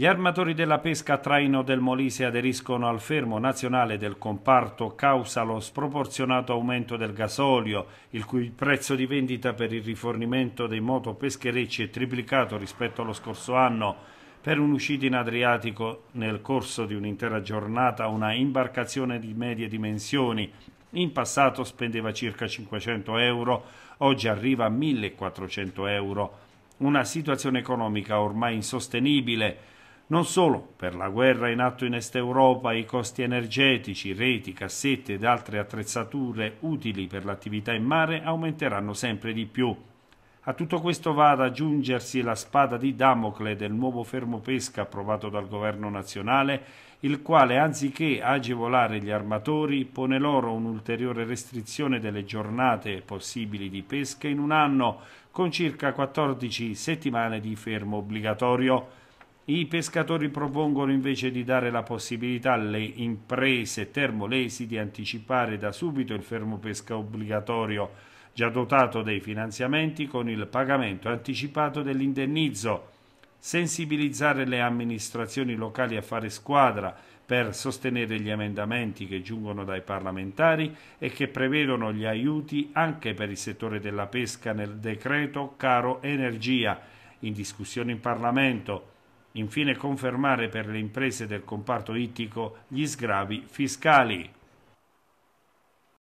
Gli armatori della pesca a traino del Molise aderiscono al fermo nazionale del comparto causa lo sproporzionato aumento del gasolio, il cui prezzo di vendita per il rifornimento dei motopescherecci è triplicato rispetto allo scorso anno. Per un'uscita in Adriatico, nel corso di un'intera giornata, una imbarcazione di medie dimensioni, in passato spendeva circa 500 euro, oggi arriva a 1400 euro. Una situazione economica ormai insostenibile, non solo per la guerra in atto in Est Europa i costi energetici, reti, cassette ed altre attrezzature utili per l'attività in mare aumenteranno sempre di più. A tutto questo va ad aggiungersi la spada di Damocle del nuovo fermo pesca approvato dal governo nazionale, il quale anziché agevolare gli armatori pone loro un'ulteriore restrizione delle giornate possibili di pesca in un anno con circa 14 settimane di fermo obbligatorio. I pescatori propongono invece di dare la possibilità alle imprese termolesi di anticipare da subito il fermo pesca obbligatorio già dotato dei finanziamenti con il pagamento anticipato dell'indennizzo, sensibilizzare le amministrazioni locali a fare squadra per sostenere gli emendamenti che giungono dai parlamentari e che prevedono gli aiuti anche per il settore della pesca nel decreto Caro Energia, in discussione in Parlamento, Infine confermare per le imprese del comparto ittico gli sgravi fiscali.